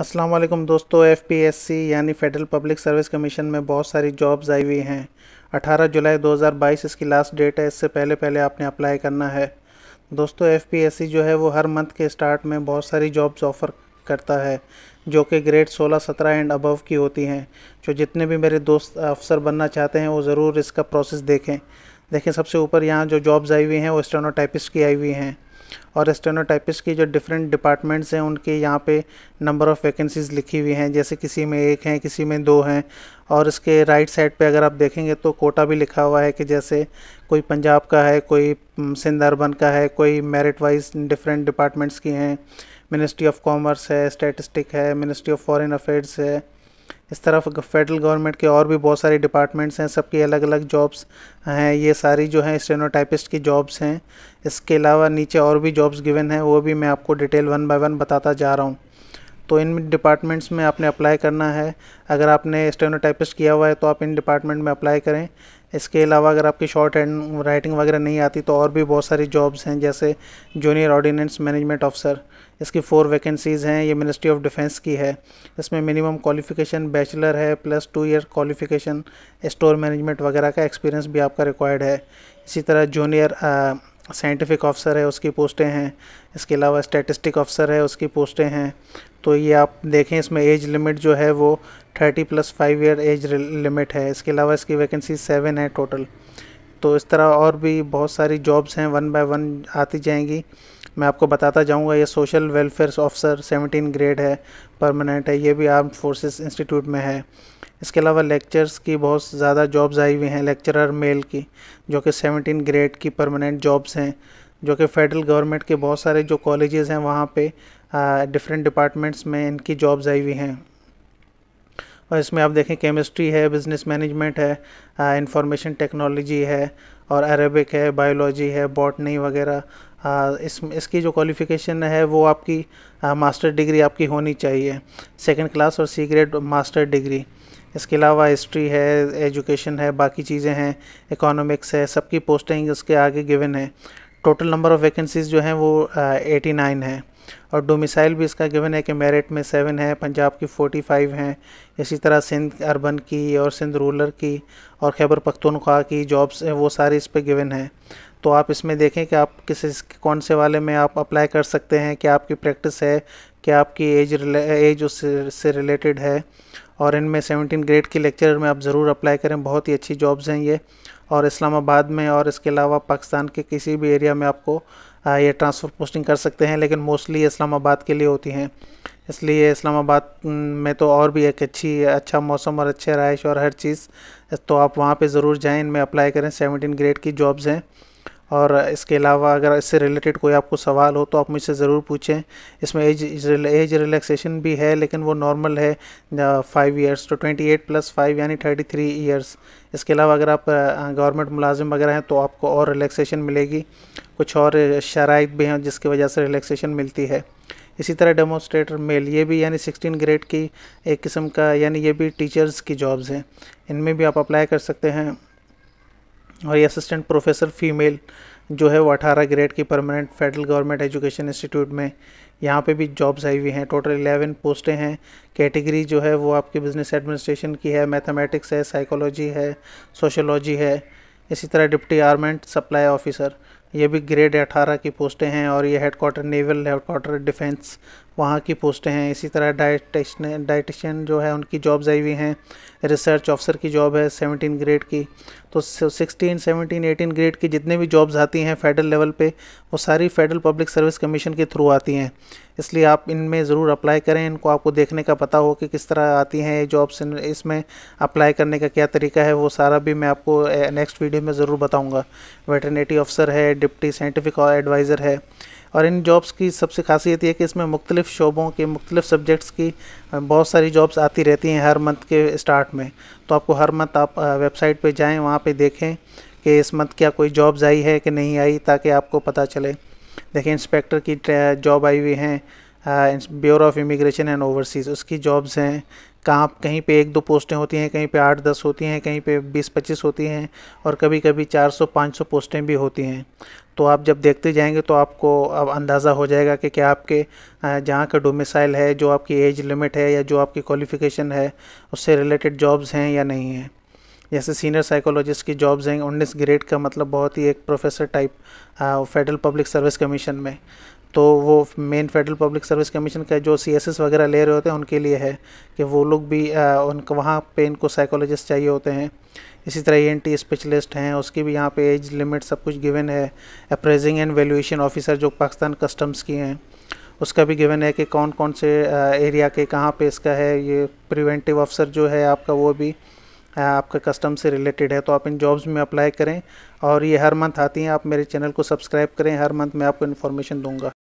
अस्सलाम वालेकुम दोस्तों एफपीएससी यानी फेडरल पब्लिक सर्विस कमीशन में बहुत सारी जॉब्स आई हुई हैं 18 जुलाई 2022 इसकी लास्ट डेट है इससे पहले पहले आपने अप्लाई करना है दोस्तों एफपीएससी जो है वो हर मंथ के स्टार्ट में बहुत सारी जॉब्स ऑफ़र करता है जो कि ग्रेड 16, 17 एंड अबव की होती हैं जो जितने भी मेरे दोस्त अफसर बनना चाहते हैं वो ज़रूर इसका प्रोसेस देखें देखें सबसे ऊपर यहाँ जो जॉब्स आई हुई हैं वो स्टेनोटाइपिस्ट की आई हुई हैं और स्टेनोटाइपिस्ट की जो डिफरेंट डिपार्टमेंट्स हैं उनके यहाँ पे नंबर ऑफ़ वैकेंसीज़ लिखी हुई हैं जैसे किसी में एक हैं किसी में दो हैं और इसके राइट साइड पे अगर आप देखेंगे तो कोटा भी लिखा हुआ है कि जैसे कोई पंजाब का है कोई सिंध अर्बन का है कोई मेरिट वाइज डिफरेंट डिपार्टमेंट्स की हैं मिनिस्ट्री ऑफ कॉमर्स है स्टेटिस्टिक है मिनिस्ट्री ऑफ फॉरन अफेयर्स है इस तरफ फेडरल गवर्नमेंट के और भी बहुत सारे डिपार्टमेंट्स हैं सबकी अलग अलग जॉब्स हैं ये सारी जो है स्टेनोटाइपिस्ट की जॉब्स हैं इसके अलावा नीचे और भी जॉब्स गिवन हैं वो भी मैं आपको डिटेल वन बाय वन बताता जा रहा हूँ तो इन डिपार्टमेंट्स में आपने अप्लाई करना है अगर आपने स्टेनोटाइपिस्ट किया हुआ है तो आप इन डिपार्टमेंट में अप्लाई करें इसके अलावा अगर आपकी शॉर्ट हैंड राइटिंग वगैरह नहीं आती तो और भी बहुत सारी जॉब्स हैं जैसे जूनियर ऑर्डिनेंस मैनेजमेंट ऑफिसर इसकी फ़ोर वैकेंसीज़ हैं ये मिनिस्ट्री ऑफ डिफेंस की है इसमें मिनिमम क्वालिफिकेशन बैचलर है plus two year qualification store management वगैरह का एक्सपीरियंस भी आपका रिक्वायर्ड है इसी तरह जूनियर साइंटिफिक ऑफिसर है उसकी पोस्टें हैं इसके अलावा स्टेटिस्टिक ऑफिसर है उसकी पोस्टें हैं तो ये आप देखें इसमें एज लिमिट जो है वो thirty plus five year age limit है इसके अलावा इसकी वैकेंसी सेवन है टोटल तो इस तरह और भी बहुत सारी जॉब्स हैं वन बाय वन आती जाएंगी मैं आपको बताता जाऊंगा ये social welfare officer seventeen grade है परमानेंट है ये भी आर्म फोर्सेस इंस्टीट्यूट में है इसके अलावा लेक्चर्स की बहुत ज़्यादा जॉब्स आई हुई हैं लेक्चरर मेल की जो कि सेवनटीन ग्रेड की परमानेंट जॉब्स हैं जो कि फेडरल गवर्नमेंट के बहुत सारे जो कॉलेजेस हैं वहाँ पे डिफरेंट डिपार्टमेंट्स में इनकी जॉब्स आई हुई हैं और इसमें आप देखें केमिस्ट्री है बिज़नेस मैनेजमेंट है इंफॉर्मेशन टेक्नोलॉजी है और अरेबिक है बायोलॉजी है बॉटनी वगैरह इस इसकी जो क्वालिफ़िकेशन है वो आपकी मास्टर डिग्री आपकी होनी चाहिए सेकंड क्लास और सी ग्रेड मास्टर डिग्री इसके अलावा हिस्ट्री है एजुकेशन है बाकी चीज़ें हैं इकोनॉमिक्स है सबकी पोस्टिंग उसके आगे गिवन है टोटल नंबर ऑफ़ वैकेंसीज़ जो हैं वो एटी नाइन है और डोमिसाइल भी इसका गिवन है कि मेरिट में सेवन है पंजाब की फोर्टी फाइव हैं इसी तरह सिंध अर्बन की और सिंध रूलर की और खैबर पख्तनख्वा की जॉब्स वो सारे इस पर गिवन हैं तो आप इसमें देखें कि आप किस कौन से वाले में आप अप्लाई कर सकते हैं कि आपकी प्रैक्टिस है क्या आपकी एज एज उससे रिलेटेड है और इनमें सेवनटीन ग्रेड के लेक्चर में आप ज़रूर अप्लाई करें बहुत ही अच्छी जॉब्स हैं ये और इस्लामाबाद में और इसके अलावा पाकिस्तान के किसी भी एरिया में आपको ये ट्रांसफ़र पोस्टिंग कर सकते हैं लेकिन मोस्टली इस्लामाबाद के लिए होती हैं इसलिए इस्लामाबाद में तो और भी एक अच्छी अच्छा मौसम और अच्छे रहाइश और हर चीज़ तो आप वहाँ पे ज़रूर जाएं इनमें अप्लाई करें सेवनटीन ग्रेड की जॉब्स हैं और इसके अलावा अगर इससे रिलेटेड कोई आपको सवाल हो तो आप मुझसे ज़रूर पूछें इसमें एज एज रिलैक्सेशन भी है लेकिन वो नॉर्मल है फाइव ईयर्स तो ट्वेंटी एट प्लस फाइव यानी थर्टी थ्री ईयर्स इसके अलावा अगर आप गवर्नमेंट मुलाजिम वगैरह हैं तो आपको और रिलैक्सेशन मिलेगी कुछ और शराइ भी हैं जिसकी वजह से रिलैक्सेशन मिलती है इसी तरह डेमोस्ट्रेटर मेल ये भी यानी सिक्सटीन ग्रेड की एक किस्म का यानी ये भी टीचर्स की जॉब्स हैं इनमें भी आप अप्लाई कर सकते हैं और ये असिस्टेंट प्रोफेसर फीमेल जो है वो अठारह ग्रेड की permanent federal government education institute में यहाँ पे भी जॉब्स आई हुई हैं टोटल इलेवन पोस्टें हैं कैटेगरी जो है वो आपकी बिजनेस एडमिनिस्ट्रेशन की है मैथमेटिक्स है साइकोलॉजी है सोशोलॉजी है इसी तरह डिप्टी आर्मेंट सप्लाई ऑफिसर ये भी ग्रेड 18 की पोस्टें हैं और ये headquarter naval headquarter defence वहाँ की पोस्टें हैं इसी तरह डाइटिशन डाइटिशियन जो है उनकी जॉब्स आई हुई हैं रिसर्च ऑफिसर की जॉब है 17 ग्रेड की तो 16, 17, 18 ग्रेड की जितने भी जॉब्स आती हैं फेडरल लेवल पे वो सारी फेडरल पब्लिक सर्विस कमीशन के थ्रू आती हैं इसलिए आप इनमें ज़रूर अप्लाई करें इनको आपको देखने का पता हो कि किस तरह आती हैं ये जॉब्स इसमें अप्लाई करने का क्या तरीका है वो सारा भी मैं आपको नेक्स्ट वीडियो में ज़रूर बताऊँगा वेटरनेटी ऑफिसर है डिप्टी साइंटिफिक एडवाइज़र है और इन जॉब्स की सबसे खासियत यह कि इसमें मुख्तलिफ़ शोबों के मुख्तलिफ़ सब्जेक्ट्स की बहुत सारी जॉब्स आती रहती हैं हर मंथ के स्टार्ट में तो आपको हर मंथ आप वेबसाइट पे जाएं वहाँ पे देखें कि इस मंथ क्या कोई जॉब्स आई है कि नहीं आई ताकि आपको पता चले देखिए इंस्पेक्टर की जॉब आई हुई हैं bureau of immigration and overseas उसकी जॉब्स हैं कहाँ कहीं पे एक दो पोस्टें होती हैं कहीं पे आठ दस होती हैं कहीं पे बीस पच्चीस होती हैं और कभी कभी चार सौ पाँच सौ पोस्टें भी होती हैं तो आप जब देखते जाएंगे तो आपको अब अंदाज़ा हो जाएगा कि क्या आपके जहाँ का डोमिसाइल है जो आपकी एज लिमिट है या जो आपकी क्वालिफ़िकेशन है उससे रिलेटेड जॉब्स हैं या नहीं हैं जैसे सीनियर साइकोलॉजिस्ट की जॉब्स हैं उन्नीस ग्रेड का मतलब बहुत ही एक professor type federal public service commission में तो वो main federal public service commission का जो सी वगैरह ले रहे होते हैं उनके लिए है कि वो लोग भी आ, उनको वहाँ पे इनको साइकोलॉजिस्ट चाहिए होते हैं इसी तरह एन टी स्पेशलिस्ट हैं उसकी भी यहाँ पे एज लिमिट सब कुछ गिवन है अप्रेजिंग एंड वैल्यूएशन ऑफिसर जो पाकिस्तान कस्टम्स की हैं उसका भी गिवन है कि कौन कौन से एरिया के कहाँ पे इसका है ये प्रिवेंटिव ऑफिसर जो है आपका वो भी आपका कस्टम से रिलेटेड है तो आप इन जॉब्स में अप्लाई करें और ये हर मंथ आती हैं आप मेरे चैनल को सब्सक्राइब करें हर मंथ मैं आपको इन्फॉर्मेशन दूंगा